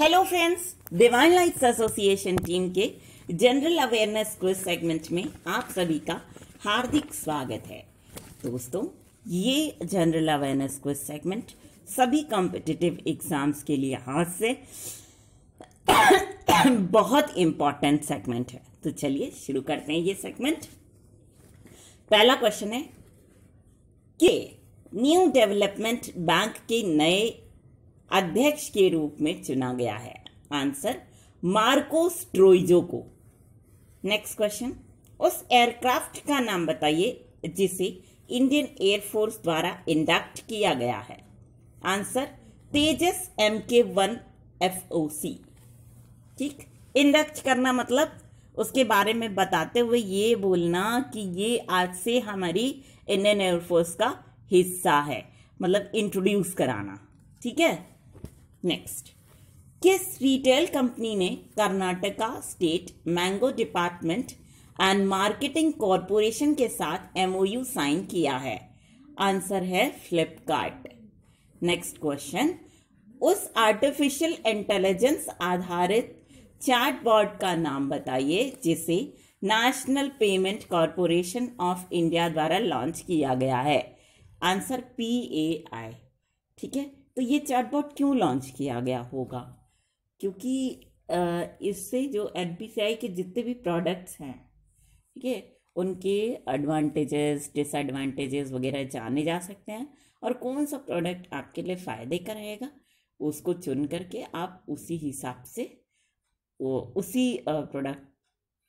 hello friends divine lights association team के general awareness quiz segment में आप सभी का हार्दिक स्वागत है तो दोस्तों ये जनरल अवेयरनेस क्विज सेगमेंट सभी कॉम्पिटिटिव एग्जाम्स के लिए हाथ से बहुत इंपॉर्टेंट सेगमेंट है तो चलिए शुरू करते हैं ये सेगमेंट पहला क्वेश्चन है कि न्यू डेवलपमेंट बैंक के नए अध्यक्ष के रूप में चुना गया है आंसर मार्कोस स्ट्रोइजो को नेक्स्ट क्वेश्चन उस एयरक्राफ्ट का नाम बताइए जिसे इंडियन एयरफोर्स द्वारा इंडक्ट किया गया है answer Tejas M K one F O C ठीक इंडक्ट करना मतलब उसके बारे में बताते हुए ये बोलना कि ये आज से हमारी इंडियन एयरफोर्स का हिस्सा है मतलब इंट्रोड्यूस कराना ठीक है नेक्स्ट किस रिटेल कंपनी ने Karnataka state mango department and marketing corporation के साथ एमओयू साइन किया है आंसर है फ्लिपकार्ट नेक्स्ट क्वेश्चन उस आर्टिफिशियल इंटेलिजेंस आधारित बोर्ड का नाम बताइए जिसे national payment corporation of India द्वारा लॉन्च किया गया है आंसर पी ए आई ठीक है तो ये चैटबॉट क्यों लॉन्च किया गया होगा क्योंकि इससे जो एन के जितने भी प्रोडक्ट्स हैं ठीक है उनके एडवांटेजेस डिसएडवांटेजेस वगैरह जाने जा सकते हैं और कौन सा प्रोडक्ट आपके लिए फ़ायदे का रहेगा उसको चुन करके आप उसी हिसाब से वो उसी प्रोडक्ट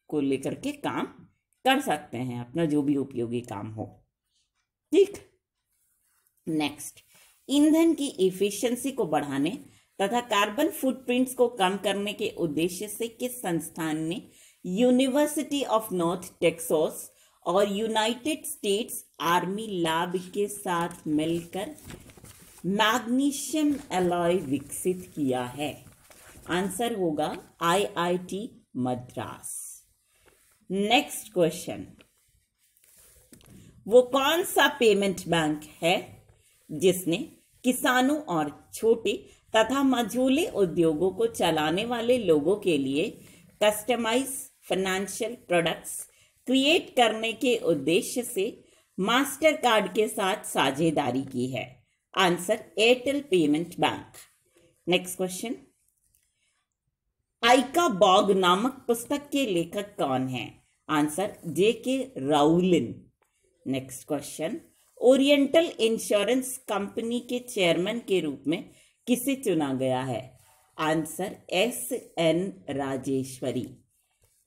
को लेकर के काम कर सकते हैं अपना जो भी उपयोगी काम हो ठीक नेक्स्ट ईंधन की इफिशियंसी को बढ़ाने तथा कार्बन फुटप्रिंट्स को कम करने के उद्देश्य से किस संस्थान ने यूनिवर्सिटी ऑफ नॉर्थ टेक्सास और यूनाइटेड स्टेट्स आर्मी लैब के साथ मिलकर मैग्नीशियम एलॉय विकसित किया है आंसर होगा आईआईटी मद्रास नेक्स्ट क्वेश्चन वो कौन सा पेमेंट बैंक है जिसने किसानों और छोटे तथा मझोले उद्योगों को चलाने वाले लोगों के लिए कस्टमाइज फाइनेंशियल प्रोडक्ट्स क्रिएट करने के उद्देश्य से मास्टर कार्ड के साथ साझेदारी की है answer Airtel payment bank next question Ickabog नामक पुस्तक के लेखक कौन है answer J K Rowling next question oriental insurance company के चेयरमैन के रूप में किसे चुना गया है answer S N Rajeshwari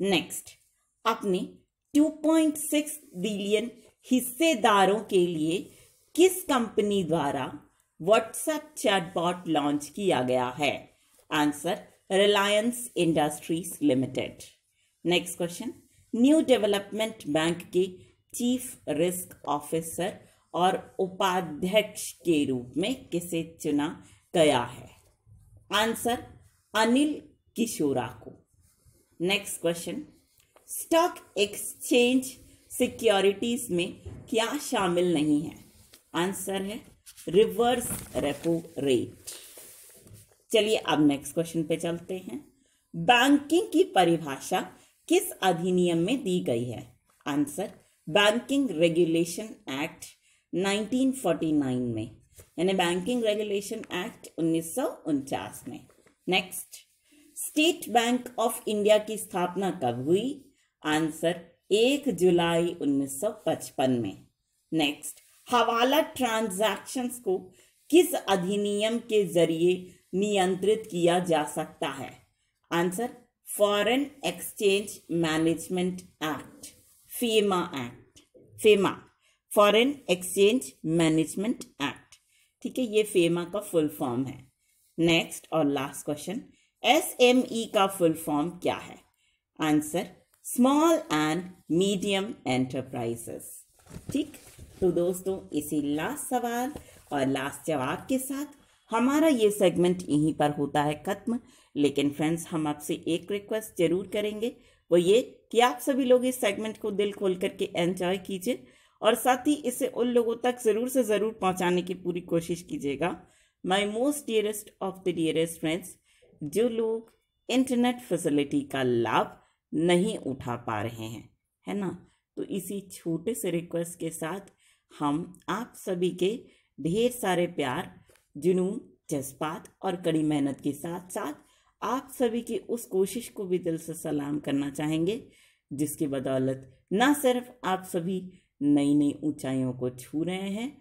next अपने 2.6 बिलियन हिस्सेदारों के लिए किस कंपनी द्वारा व्हाट्सएप चैटबॉट लॉन्च किया गया है answer Reliance industries limited next question new development bank के चीफ रिस्क ऑफिसर और उपाध्यक्ष के रूप में किसे चुना गया है आंसर अनिल किशोरा को next question stock exchange securities में क्या शामिल नहीं है आंसर है रिवर्स रेपो रेट चलिए अब नेक्स्ट क्वेश्चन पे चलते हैं बैंकिंग की परिभाषा किस अधिनियम में दी गई है आंसर बैंकिंग रेगुलेशन एक्ट 1949 में यानी बैंकिंग रेगुलेशन एक्ट उन्नीस में next state bank of India की स्थापना कब हुई आंसर 1 जुलाई 1955 में नेक्स्ट हवाला ट्रांजैक्शंस को किस अधिनियम के जरिए नियंत्रित किया जा सकता है answer foreign exchange management act FEMA act FEMA foreign exchange management act ठीक है ये फेमा का फुल फॉर्म है नेक्स्ट और last question S M E का फुल फॉर्म क्या है answer small and medium enterprises ठीक तो दोस्तों इसी लास्ट सवाल और लास्ट जवाब के साथ हमारा ये सेगमेंट यहीं पर होता है ख़त्म लेकिन फ्रेंड्स हम आपसे एक रिक्वेस्ट ज़रूर करेंगे वो ये कि आप सभी लोग इस सेगमेंट को दिल खोल करके एंजॉय कीजिए और साथ ही इसे उन लोगों तक ज़रूर से ज़रूर पहुंचाने की पूरी कोशिश कीजिएगा my most dearest of the dearest friends जो लोग इंटरनेट फैसिलिटी का लाभ नहीं उठा पा रहे हैं है ना तो इसी छोटे से रिक्वेस्ट के साथ हम आप सभी के ढेर सारे प्यार जुनून जज्बात और कड़ी मेहनत के साथ साथ आप सभी की उस कोशिश को भी दिल से सलाम करना चाहेंगे जिसकी बदौलत ना सिर्फ आप सभी नई नई ऊंचाइयों को छू रहे हैं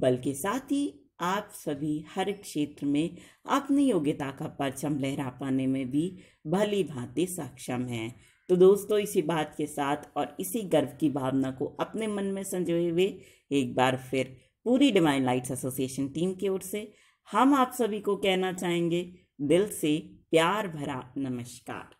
बल्कि साथ ही आप सभी हर क्षेत्र में अपनी योग्यता का परचम लहरा पाने में भी भली भांति सक्षम हैं तो दोस्तों इसी बात के साथ और इसी गर्व की भावना को अपने मन में संजोए हुए एक बार फिर पूरी डिवाइन लाइट्स एसोसिएशन टीम की ओर से हम आप सभी को कहना चाहेंगे दिल से प्यार भरा नमस्कार